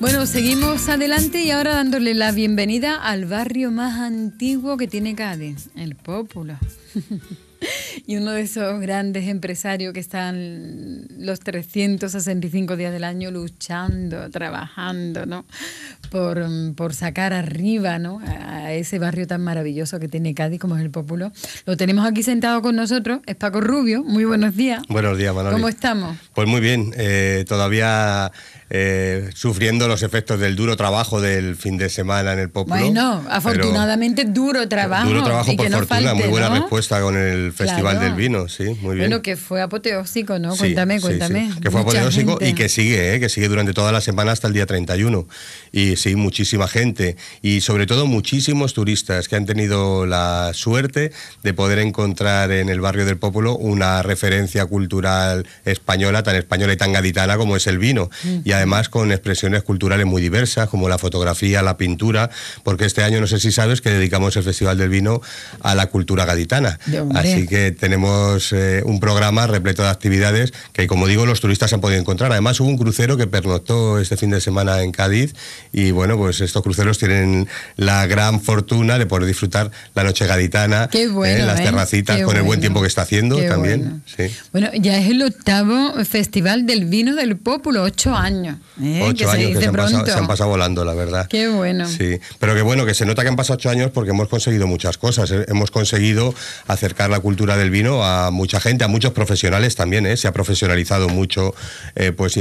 Bueno, seguimos adelante y ahora dándole la bienvenida al barrio más antiguo que tiene Cádiz, el Pópulo. y uno de esos grandes empresarios que están los 365 días del año luchando, trabajando, ¿no? Por, sacar arriba, ¿no? A ese barrio tan maravilloso que tiene Cádiz como es el Populo. Lo tenemos aquí sentado con nosotros, es Paco Rubio. Muy buenos días. Buenos días, Manoli. ¿Cómo estamos? Pues muy bien, eh, todavía eh, sufriendo los efectos del duro trabajo del fin de semana en el pueblo. Bueno, afortunadamente duro trabajo. Duro trabajo por fortuna, muy buena respuesta con el Festival del Vino, sí, muy bien. Bueno, que fue apoteósico, ¿no? cuéntame, cuéntame. Que fue apoteósico y que sigue, ¿eh? que sigue durante toda la semana hasta el día 31. Y sí, muchísima gente y sobre todo muchísimos turistas que han tenido la suerte de poder encontrar en el barrio del Pópulo una referencia cultural española, tan española y tan gaditana como es el vino. Mm. Y además con expresiones culturales muy diversas, como la fotografía, la pintura, porque este año, no sé si sabes, que dedicamos el Festival del Vino a la cultura gaditana. Así que tenemos eh, un programa repleto de actividades que, como digo, los turistas han podido encontrar. Además, hubo un crucero que pernoctó este fin de semana en Cádiz y, bueno, pues estos cruceros tienen la gran fortuna de poder disfrutar la noche gaditana, eh, las ¿eh? terracitas, con el buen tiempo que está haciendo también. Bueno. ya es el octavo Festival del Vino del Pópulo, ocho años. Eh, ocho años se que se han, pasado, volando, la verdad. Qué bueno. Sí, pero qué bueno, que se nota que han pasado ocho años porque hemos conseguido muchas cosas. Eh, hemos conseguido acercar la cultura del vino a mucha gente, a muchos profesionales también. Eh. Se ha profesionalizado mucho, pues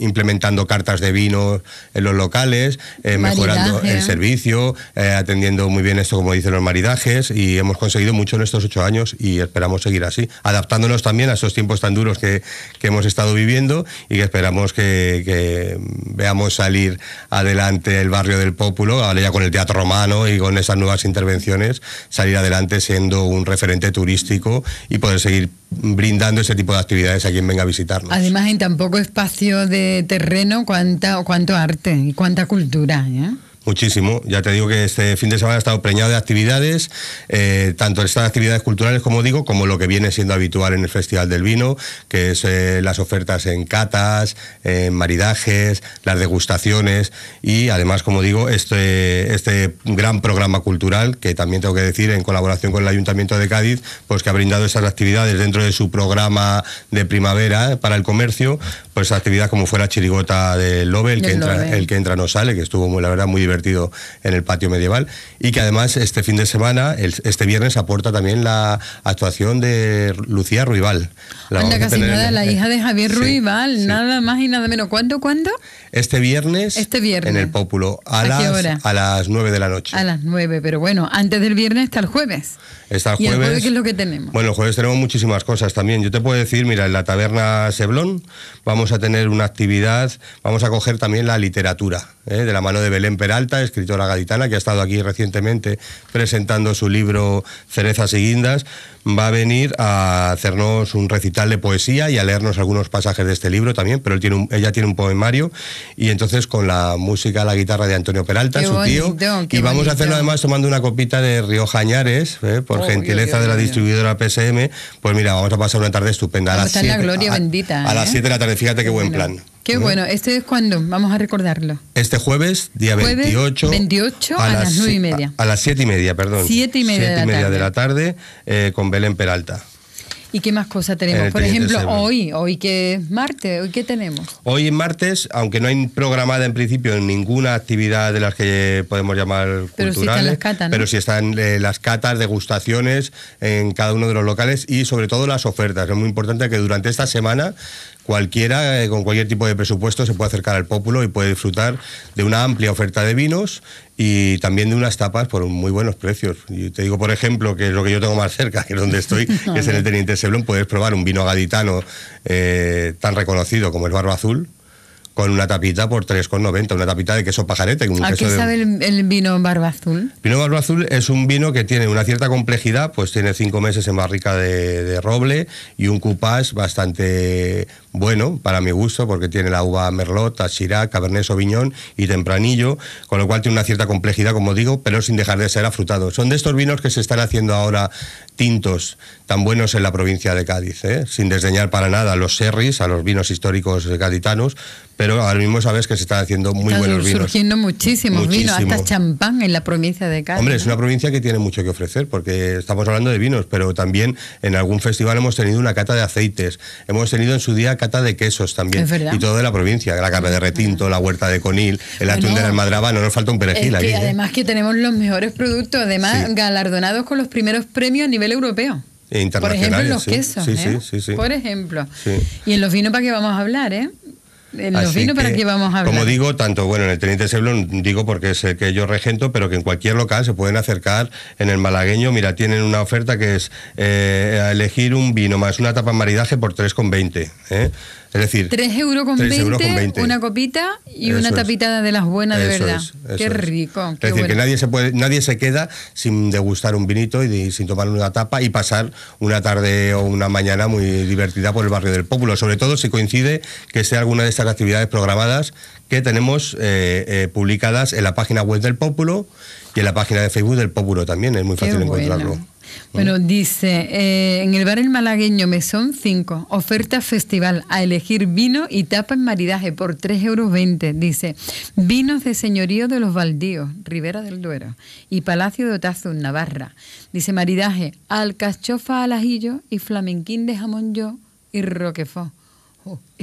implementando cartas de vino en los locales, mejorando el servicio, atendiendo muy bien esto, como dicen los maridajes, y hemos conseguido mucho en estos ocho años y esperamos seguir así, adaptándonos también a estos tiempos tan duros que, hemos estado viviendo y que esperamos que eh, veamos salir adelante el barrio del Pópulo, ahora ya con el teatro romano y con esas nuevas intervenciones, salir adelante siendo un referente turístico y poder seguir brindando ese tipo de actividades a quien venga a visitarnos. Además, en tan poco espacio de terreno, cuánta, cuánto arte y cuánta cultura. ¿eh? Muchísimo. Ya te digo que este fin de semana ha estado preñado de actividades, eh, tanto estas actividades culturales, como digo, como lo que viene siendo habitual en el Festival del Vino, que es eh, las ofertas en catas, en maridajes, las degustaciones y además, como digo, este, este gran programa cultural que también tengo que decir, en colaboración con el Ayuntamiento de Cádiz, pues que ha brindado esas actividades dentro de su programa de primavera eh, para el comercio, esa actividad como fue la chirigota de Lobe, el, que entra, el que entra no sale, que estuvo muy, la verdad muy divertido en el patio medieval y que además este fin de semana, este viernes aporta también la actuación de Lucía Ruibal. La la hija de Javier Ruibal, nada más y nada menos. ¿Cuándo, cuándo? Este viernes. Este viernes. En el Pópulo, a, las, 9 de la noche. A las 9, pero bueno, antes del viernes está el jueves. Está el jueves. ¿Y el jueves qué es lo que tenemos? Bueno, el jueves tenemos muchísimas cosas también. Yo te puedo decir, mira, en la taberna Seblón vamos a tener una actividad, vamos a coger también la literatura, ¿eh? de la mano de Belén Peralta, escritora gaditana, que ha estado aquí recientemente presentando su libro Cerezas y Guindas, va a venir a hacernos un recital de poesía y a leernos algunos pasajes de este libro también, pero él tiene ella tiene un poemario y entonces con la música, la guitarra de Antonio Peralta, su tío, y vamos a hacerlo además tomando una copita de Río Jañares, ¿eh? por oh, gentileza de la distribuidora PSM, pues mira, vamos a pasar una tarde estupenda. a las 7 ¿eh? de la tarde, qué buen plan. Qué bueno. ¿Este es cuándo? Vamos a recordarlo. Este jueves, día 28. a, las 9 y media. A, las 7 y media, perdón. 7 y media, 7 de, y media la de la tarde eh, con Belén Peralta. ¿Y qué más cosas tenemos? Por ejemplo, hoy, hoy que es martes, hoy qué tenemos. Hoy en martes, aunque no hay programada en principio ninguna actividad de las que podemos llamar culturales, pero sí están eh, las catas, degustaciones en cada uno de los locales y sobre todo las ofertas. Es muy importante que durante esta semana cualquiera, eh, con cualquier tipo de presupuesto, se puede acercar al pueblo y puede disfrutar de una amplia oferta de vinos y también de unas tapas por muy buenos precios. Y te digo, por ejemplo, que es lo que yo tengo más cerca, que es donde estoy, que es en el Teniente Seblón, puedes probar un vino gaditano eh, tan reconocido como el Barba Azul, con una tapita por 3,90, una tapita de queso pajarete. Un ¿A qué sabe el, vino barba azul? Vino barba azul es un vino que tiene una cierta complejidad, pues tiene cinco meses en barrica de, de roble y un cupás bastante bueno, para mi gusto, porque tiene la uva Merlot, Syrah, Cabernet Sauvignon y Tempranillo, con lo cual tiene una cierta complejidad, como digo, pero sin dejar de ser afrutado. Son de estos vinos que se están haciendo ahora tintos tan buenos en la provincia de Cádiz, ¿eh? sin desdeñar para nada los serris, a los vinos históricos gaditanos, pero ahora mismo sabes que se están haciendo muy buenos vinos. surgiendo muchísimos vinos, hasta champán en la provincia de Cádiz. Hombre, es una provincia que tiene mucho que ofrecer, porque estamos hablando de vinos, pero también en algún festival hemos tenido una cata de aceites, hemos tenido en su día cata de quesos también. Y todo de la provincia, la carne de ah. Retinto, la huerta de Conil, el atún de Almadraba, no nos falta un perejil aquí. Y ¿eh? Además que tenemos los mejores productos, además galardonados con los primeros premios a nivel europeo. Por ejemplo, en los sí. quesos. Sí, ¿eh? Por ejemplo. Y en los vinos para qué vamos a hablar, ¿eh? Eh, los vinos para vamos a Como digo, tanto bueno en el Teniente Seblon, digo porque es el que yo regento, pero que en cualquier local se pueden acercar. En el malagueño, mira, tienen una oferta que es eh, elegir un vino más una tapa en maridaje por 3,20. ¿eh? Es decir, 3 euros con, una copita y una tapitada de las buenas de verdad. qué rico. Es, decir, que nadie se, puede, nadie se queda sin degustar un vinito y, sin tomar una tapa y pasar una tarde o una mañana muy divertida por el barrio del Pópulo, sobre todo si coincide que sea alguna de estas actividades programadas que tenemos eh, eh, publicadas en la página web del Pópulo y en la página de Facebook del Pópulo también, es muy fácil encontrarlo. Bueno, dice, eh, en el bar El Malagueño, Mesón cinco oferta festival a elegir vino y tapa en maridaje por 3,20 euros. Dice, vinos de señorío de los Baldíos, Ribera del Duero y Palacio de Otazo, Navarra. Dice, maridaje, alcachofa al ajillo y flamenquín de jamón yo y roquefort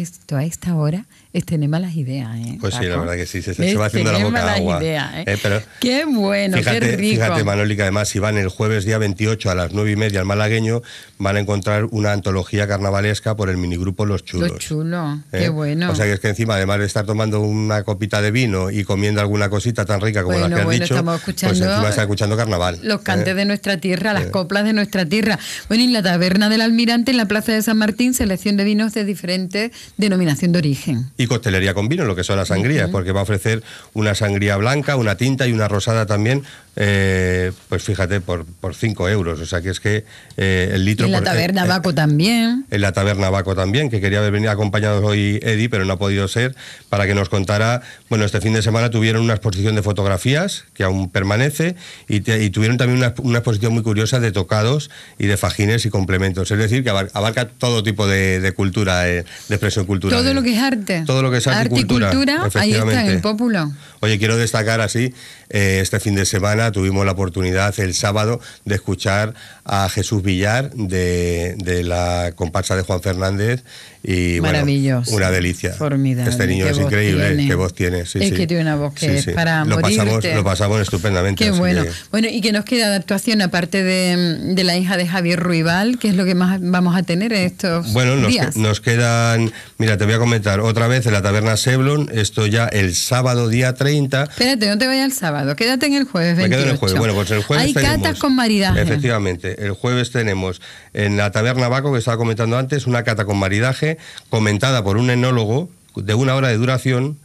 esto a esta hora es tener malas ideas. ¿eh, pues sí, la verdad que sí, se, va haciendo la boca agua. ¿eh? Eh, qué bueno, qué rico. Fíjate, Manolica, además si van el jueves día 28 a las 9 y media al malagueño, van a encontrar una antología carnavalesca por el minigrupo Los Chulos. Los Chulos, qué ¿Eh? bueno. O sea que es que encima, además de estar tomando una copita de vino y comiendo alguna cosita tan rica como la que han dicho, pues encima está escuchando carnaval. Los cantes de nuestra tierra, las coplas de nuestra tierra. Bueno, y en la taberna del almirante en la Plaza de San Martín, selección de vinos de diferentes denominación de origen. Y costelería con vino, lo que son las sangrías, porque va a ofrecer una sangría blanca, una tinta y una rosada también eh, pues fíjate, por, por 5 euros. O sea que es que eh, el litro... En la taberna eh, Baco también. En la taberna Baco también, que quería haber venido acompañado hoy Eddie, pero no ha podido ser, para que nos contara, bueno, este fin de semana tuvieron una exposición de fotografías, que aún permanece, y, tuvieron también una, exposición muy curiosa de tocados y de fajines y complementos. Es decir, que abarca, todo tipo de, cultura, de expresión cultural. Todo lo que es arte. Todo lo que es arte, y cultura. cultura ahí está, el pópulo Oye, quiero destacar así, este fin de semana tuvimos la oportunidad el sábado de escuchar a Jesús Villar de la comparsa de Juan Fernández y, Maravilloso. una delicia. Formidable. Este niño es increíble, ¿eh? qué voz tiene. es que tiene una voz que es para lo Pasamos, lo pasamos estupendamente. Qué bueno. Bueno, ¿y que nos queda de actuación aparte de, la hija de Javier Ruibal? Que es lo que más vamos a tener en estos bueno, nos, días? nos quedan... Mira, te voy a comentar otra vez en la taberna Seblon, esto ya el sábado día 30. Espérate, no te vayas el sábado, quédate en el jueves 28. Me en pues el jueves. Hay catas con maridaje. Efectivamente, el jueves tenemos en la taberna Baco, que estaba comentando antes, una cata con maridaje comentada por un enólogo de una hora de duración.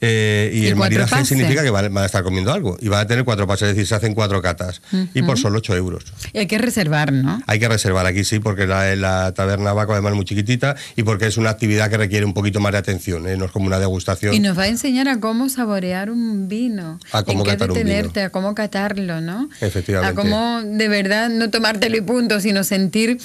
Eh, y, el maridaje significa que van, a estar comiendo algo y va a tener cuatro pases, es decir, se hacen cuatro catas y por solo ocho euros. Y hay que reservar, ¿no? Hay que reservar aquí, sí, porque la, taberna va además es muy chiquitita y porque es una actividad que requiere un poquito más de atención, ¿eh? no es como una degustación. Y nos va a enseñar a cómo saborear un vino, a cómo a cómo catarlo, ¿no? Efectivamente. A cómo de verdad no tomártelo y punto, sino sentir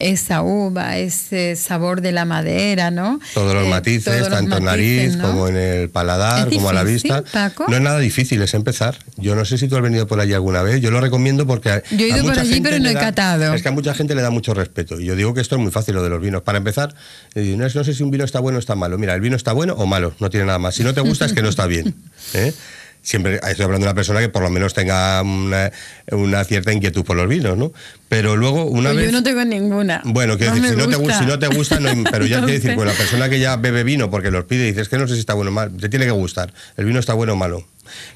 esa uva, ese sabor de la madera, ¿no? Todos los eh, matices, tanto en nariz como en el paladar, como a la vista. No es nada difícil, es empezar. Yo no sé si tú has venido por allí alguna vez, yo lo recomiendo porque... yo he ido por allí pero no he catado. Es que a mucha gente le da mucho respeto y yo digo que esto es muy fácil lo de los vinos. Para empezar, eh, no, sé si un vino está bueno o está malo. Mira, el vino está bueno o malo, no tiene nada más. Si no te gusta es que no está bien. ¿eh? siempre estoy hablando de una persona que por lo menos tenga una, cierta inquietud por los vinos, ¿no? Pero luego una pues vez... Yo no tengo ninguna. Bueno, que si, No te, si no, te, gusta, pero ya quiero decir, pues la persona que ya bebe vino porque los pide y dices que no sé si está bueno o mal, te tiene que gustar. El vino está bueno o malo.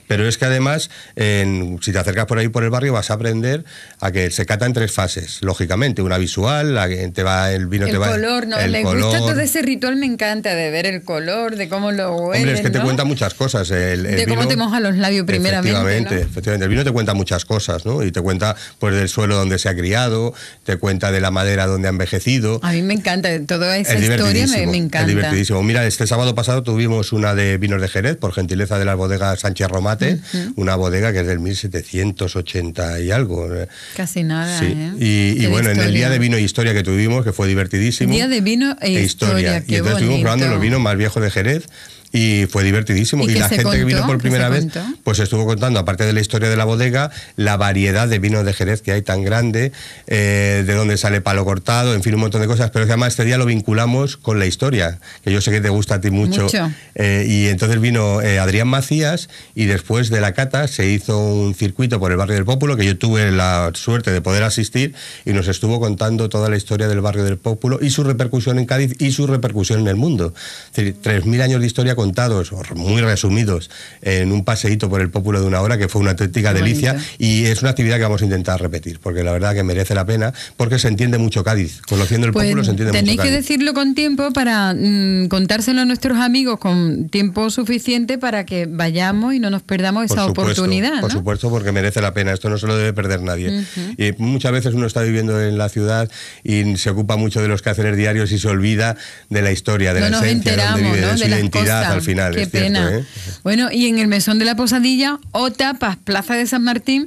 Pero es que además, en, si te acercas por ahí por el barrio, vas a aprender a que se cata en tres fases, lógicamente. Una visual, la te va el vino, te va color, no, el color. gusta todo ese ritual, me encanta de ver el color, de cómo lo huele. Hombre, es que te cuenta muchas cosas. El, de vino, cómo te moja los labios primeramente. Efectivamente, el vino te cuenta muchas cosas, ¿no? Y te cuenta pues del suelo donde se ha criado, te cuenta de la madera donde ha envejecido. A mí me encanta toda esa historia, me, encanta. Es divertidísimo. Mira, este sábado pasado tuvimos una de vinos de Jerez por gentileza de las bodega Sánchez aromate, una bodega que es del 1780 y algo. Casi nada. ¿eh? Y, bueno, en el día de vino e historia que tuvimos, que fue divertidísimo. Día de vino e, historia. Y entonces estuvimos probando los vinos más viejos de Jerez y fue divertidísimo. Y, la gente que vino por primera vez, pues estuvo contando, aparte de la historia de la bodega, la variedad de vinos de Jerez que hay tan grande, eh, de dónde sale palo cortado, en fin, un montón de cosas. Pero además este día lo vinculamos con la historia, que yo sé que te gusta a ti mucho. Eh, y entonces vino eh, Adrián Macías y después de la cata se hizo un circuito por el barrio del Pópulo, que yo tuve la suerte de poder asistir y nos estuvo contando toda la historia del barrio del Pópulo y su repercusión en Cádiz y su repercusión en el mundo. Es decir, 3.000 años de historia con contados, o muy resumidos, en un paseíto por el pueblo de una hora, que fue una auténtica delicia. Y es una actividad que vamos a intentar repetir, porque la verdad que merece la pena, porque se entiende mucho Cádiz. Conociendo el pueblo se entiende mucho Cádiz. Tenéis que decirlo con tiempo para mm, contárselo a nuestros amigos con tiempo suficiente para que vayamos y no nos perdamos esa oportunidad. Por supuesto, porque merece la pena. Esto no se lo debe perder nadie. y muchas veces uno está viviendo en la ciudad y se ocupa mucho de los quehaceres diarios y se olvida de la historia, de la esencia, de, su identidad al final. Qué pena. ¿eh? Bueno, y en el mesón de la Posadilla, o tapas, Plaza de San Martín,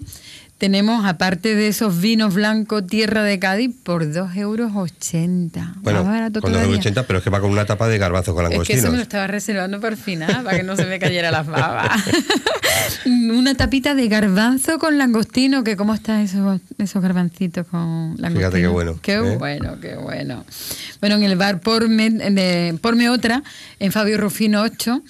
tenemos, aparte de esos vinos blancos Tierra de Cádiz, por 2,80 euros. Bueno, con 2,80 euros, pero es que va con una tapa de garbanzo con langostino Es que eso me lo estaba reservando por fin, ¿ah? para que no se me cayera las babas. una tapita de garbanzo con langostino, que cómo están esos, esos garbancitos con langostino. Fíjate qué ¿eh? bueno. Qué bueno, qué bueno bueno, en el bar Porme, eh, Otra, en Fabio Rufino 8.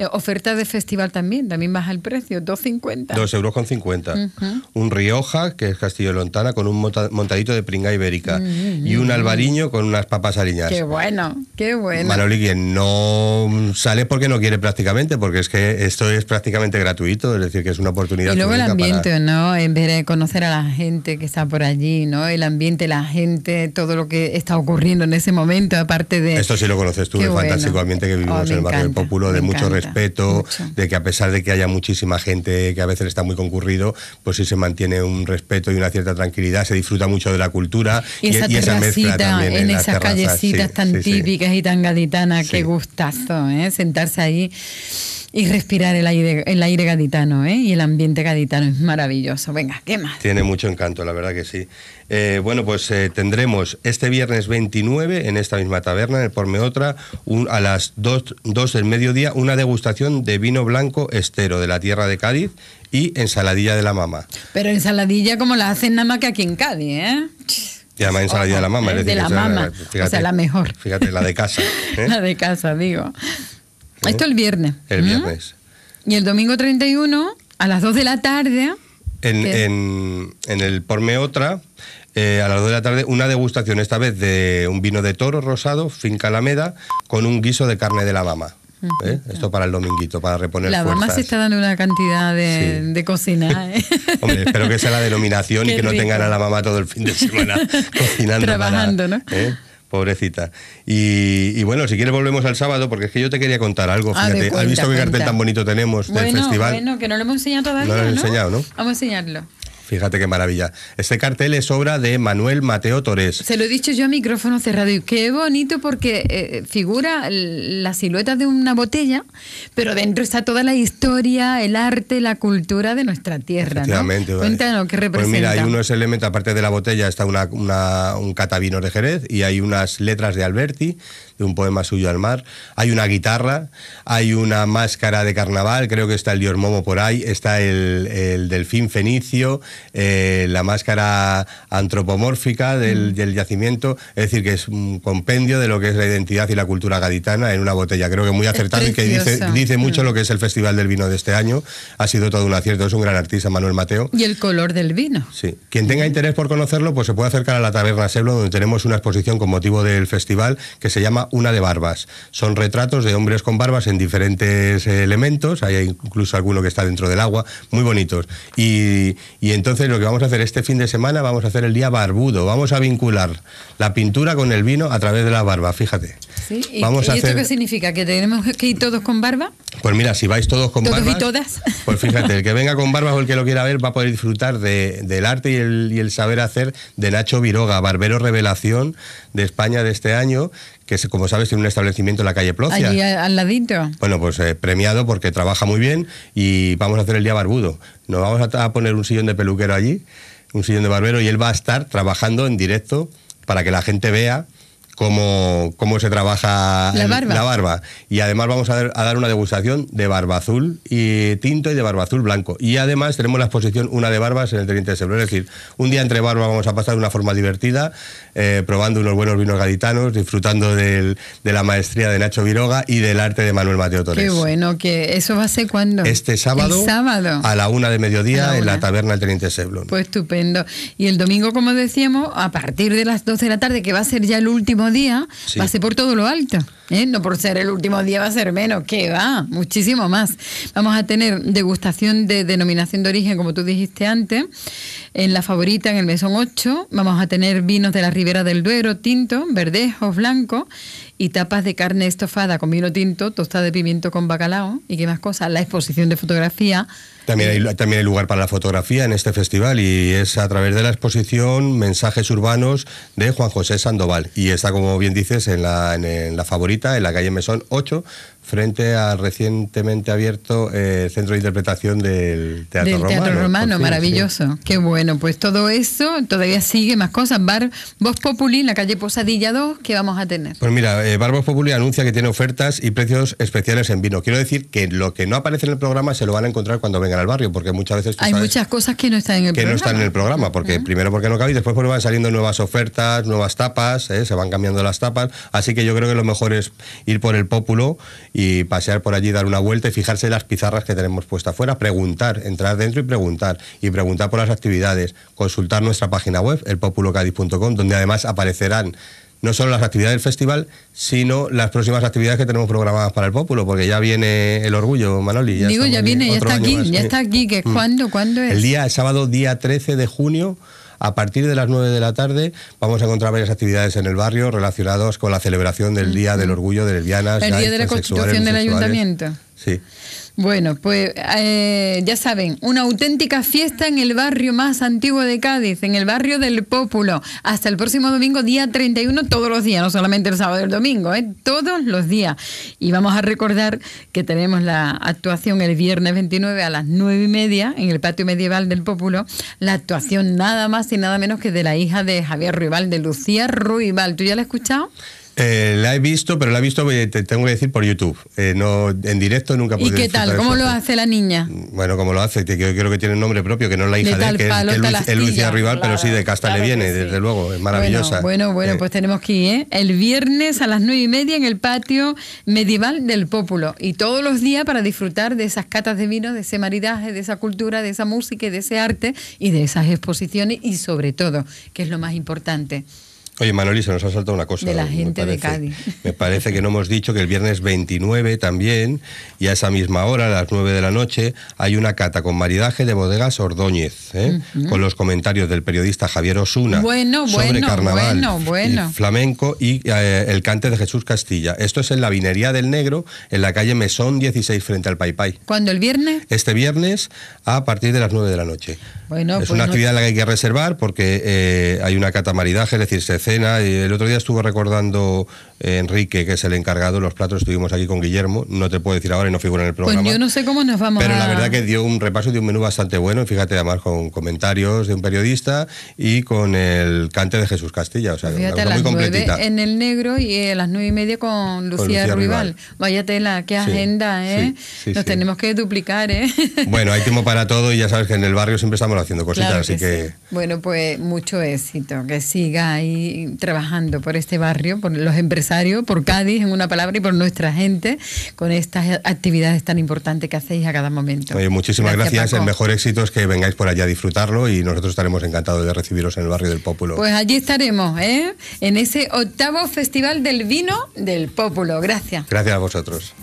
Eh, oferta de festival también, también baja el precio, 2,50. 2,50 euros. Con 50. Un Rioja, que es Castillo Lontana, con un montadito de pringa ibérica. Mm, mm, y un mm. albariño con unas papas aliñadas. Qué bueno, qué bueno. Manoli, quien no sale porque no quiere prácticamente, porque es que esto es prácticamente gratuito, es decir, que es una oportunidad. Y luego el ambiente, ¿no? En vez de conocer a la gente que está por allí, ¿no? El ambiente, la gente, todo lo que está ocurriendo en ese momento, aparte de... Esto sí lo conoces tú, el fantástico ambiente que vivimos oh, en el barrio Populo, de mucho respeto, de que a pesar de que haya muchísima gente que a veces está muy concurrido, pues sí se mantiene un respeto y una cierta tranquilidad, se disfruta mucho de la cultura y, esa, mezcla también. En, esas callecitas tan típicas y tan gaditanas, qué gustazo, ¿eh? sentarse ahí. Y respirar el aire, el aire gaditano, ¿eh? Y el ambiente gaditano es maravilloso. Venga, ¿qué más? Tiene mucho encanto, la verdad que sí. Eh, bueno, pues eh, tendremos este viernes 29 en esta misma taberna, en el Pormeotra, un, a las 2, del mediodía, una degustación de vino blanco estero de la tierra de Cádiz y ensaladilla de la mama. Pero ensaladilla como la hacen nada más que aquí en Cádiz, ¿eh? Y además ensaladilla de la mama. Es decir, de la mama, o sea, la mejor. Fíjate, la de casa. ¿eh? la de casa, digo. Esto el viernes. El viernes. Y el domingo 31, a las 2 de la tarde. En, el Porme Otra, eh, a las 2 de la tarde, una degustación, esta vez de un vino de toro rosado, finca Alameda, con un guiso de carne de la mamá. ¿Eh? Esto para el dominguito, para reponer La mamá se está dando una cantidad de, cocina. ¿eh? Hombre, espero que sea la denominación y que no tengan a la mamá todo el fin de semana cocinando. Trabajando, ¿no? ¿eh? pobrecita. Y, y, bueno, si quieres volvemos al sábado, porque es que yo te quería contar algo. Ah, fíjate, ¿has visto qué cartel tan bonito tenemos del festival? Bueno, que no lo hemos enseñado todavía. No lo hemos enseñado, ¿no? Vamos a enseñarlo. Fíjate qué maravilla. Este cartel es obra de Manuel Mateo Torres. Se lo he dicho yo a micrófono cerrado y qué bonito porque eh, figura la silueta de una botella, pero dentro está toda la historia, el arte, la cultura de nuestra tierra. Cuéntanos qué representa. Pues mira, hay unos elementos, aparte de la botella, está un catavino de Jerez y hay unas letras de Alberti de un poema suyo al mar. Hay una guitarra, hay una máscara de carnaval, creo que está el Momo por ahí, está el, delfín fenicio, eh, la máscara antropomórfica mm. del, yacimiento. Es decir, que es un compendio de lo que es la identidad y la cultura gaditana en una botella. Creo que muy acertado y que dice, mucho mm. lo que es el Festival del Vino de este año. Ha sido todo un acierto, es un gran artista, Manuel Mateo. Y el color del vino. Sí. Quien tenga interés por conocerlo, pues se puede acercar a la Taberna Seblo, donde tenemos una exposición con motivo del festival que se llama una de barbas. Son retratos de hombres con barbas en diferentes eh, elementos, hay incluso alguno que está dentro del agua, muy bonitos. Y, entonces lo que vamos a hacer este fin de semana, vamos a hacer el día barbudo, vamos a vincular la pintura con el vino a través de la barba, fíjate. ¿Y, vamos a hacer... qué significa? ¿Que tenemos que ir todos con barba? Pues mira, si vais todos con ¿Todos y todas? Pues fíjate, el que venga con barba... o el que lo quiera ver va a poder disfrutar del arte y el, y el saber hacer de Nacho Viroga, barbero revelación de España de este año, que como sabes, tiene un establecimiento en la calle Plocia. Allí eh, al ladito. Bueno, pues eh, premiado porque trabaja muy bien y vamos a hacer el día barbudo. Nos vamos a poner un sillón de peluquero allí, un sillón de barbero, y él va a estar trabajando en directo para que la gente vea cómo, cómo se trabaja la barba. Y además vamos a dar, una degustación de barba azul y tinto y de barba azul blanco. Y además tenemos la exposición una de barbas en el Teniente de Es decir, un día entre barba vamos a pasar de una forma divertida, eh, probando unos buenos vinos gaditanos, disfrutando de la maestría de Nacho Viroga y del arte de Manuel Mateo Torres. Qué bueno, que eso va a ser cuando. Este sábado, sábado. a la una de mediodía en la taberna del Teniente de Pues estupendo. Y el domingo, como decíamos, a partir de las 12 de la tarde, que va a ser ya el último día, pase pasé por todo lo alta. ¿Eh? No por ser el último día va a ser menos, que va, muchísimo más. Vamos a tener degustación de denominación de origen, como tú dijiste antes, en la favorita, en el mesón 8. Vamos a tener vinos de la Ribera del Duero, tinto, verdejo, blanco y tapas de carne estofada con vino tinto, tostada de pimiento con bacalao y qué más cosas. La exposición de fotografía. También hay, también lugar para la fotografía en este festival y es a través de la exposición Mensajes Urbanos de Juan José Sandoval. Y está, como bien dices, en la favorita en la calle Mesón 8, frente al recientemente abierto eh, Centro de Interpretación del Teatro del Romano. Teatro Romano, maravilloso. Qué bueno, pues todo eso todavía sigue, más cosas. Bar Voz Populi en la calle Posadilla 2, ¿qué vamos a tener? Pues mira, eh, Bar Vos Populi anuncia que tiene ofertas y precios especiales en vino. Quiero decir que lo que no aparece en el programa se lo van a encontrar cuando vengan al barrio, porque muchas veces... Hay muchas cosas que no están en el programa. Que no están en el programa, porque ah. primero porque no cabe y después porque van saliendo nuevas ofertas, nuevas tapas, eh, se van cambiando las tapas, así que yo creo que lo mejor es ir por el Pópulo y pasear por allí, dar una vuelta y fijarse en las pizarras que tenemos puestas afuera, preguntar, entrar dentro y preguntar, y preguntar por las actividades, consultar nuestra página web, elpopulocadis.com, donde además aparecerán no solo las actividades del festival, sino las próximas actividades que tenemos programadas para el Pópulo, porque ya viene el orgullo, Manoli. Ya Digo, ya viene, ya está aquí, ya está aquí, que mm. cuándo, cuándo es. El día, el sábado, día 13 de junio, a partir de las 9 de la tarde vamos a encontrar varias actividades en el barrio relacionadas con la celebración del Día del Orgullo de Lesbianas. El Día de la Constitución del Ayuntamiento. Sí. Bueno, pues eh, ya saben, una auténtica fiesta en el barrio más antiguo de Cádiz, en el barrio del Pópulo. Hasta el próximo domingo, día 31, todos los días, no solamente el sábado y el domingo, ¿eh? todos los días. Y vamos a recordar que tenemos la actuación el viernes 29 a las 9 y media en el patio medieval del Pópulo, la actuación nada más y nada menos que de la hija de Javier Ruibal, de Lucía Ruibal. ¿Tú ya la has escuchado? Eh, la he visto, pero la he visto, eh, tengo que decir, por YouTube. Eh, no, en directo nunca he ¿Y qué tal? ¿Cómo lo hace la niña? Bueno, ¿cómo lo hace? creo que tiene un nombre propio, que no es la hija de, él, que es, Rival, pero sí, de Casta le viene, desde luego, es maravillosa. Bueno, bueno, pues tenemos que ¿eh? El viernes a las nueve y media en el patio medieval del Pópulo. Y todos los días para disfrutar de esas catas de vino, de ese maridaje, de esa cultura, de esa música y de ese arte y de esas exposiciones y sobre todo, que es lo más importante, Oye, Manoli, se nos ha saltado una cosa. De la gente de Cádiz. Me parece que no hemos dicho que el viernes 29 también, y a esa misma hora, a las 9 de la noche, hay una cata con maridaje de bodegas Ordóñez, ¿eh? con los comentarios del periodista Javier Osuna bueno, bueno, carnaval eh, bueno, flamenco y eh, el cante de Jesús Castilla. Esto es en la Vinería del Negro, en la calle Mesón 16, frente al Paipay. ¿Cuándo el viernes? Este viernes, a partir de las 9 de la noche. Bueno, es pues una actividad en la que hay que reservar porque hay una cata maridaje, es decir, se y el otro día estuve recordando Enrique, que es el encargado de los platos, estuvimos aquí con Guillermo, no te puedo decir ahora y no figura en el pues programa. Pues yo no sé cómo nos vamos Pero la verdad que dio un repaso de un menú bastante bueno, y fíjate además con comentarios de un periodista y con el cante de Jesús Castilla, o sea, fíjate, a las muy en el negro y eh, a las nueve y media con Lucía, con Vaya tela, qué agenda, ¿eh? nos tenemos que duplicar, ¿eh? Bueno, hay tiempo para todo y ya sabes que en el barrio siempre estamos haciendo cositas, así que... Bueno, pues mucho éxito, que siga ahí trabajando por este barrio, por los empresarios por Cádiz, en una palabra, y por nuestra gente con estas actividades tan importantes que hacéis a cada momento. muchísimas gracias. El mejor éxito es que vengáis por allá a disfrutarlo y nosotros estaremos encantados de recibiros en el barrio del Pópulo. Pues allí estaremos, ¿eh? en ese octavo Festival del Vino del Pópulo. Gracias. Gracias a vosotros.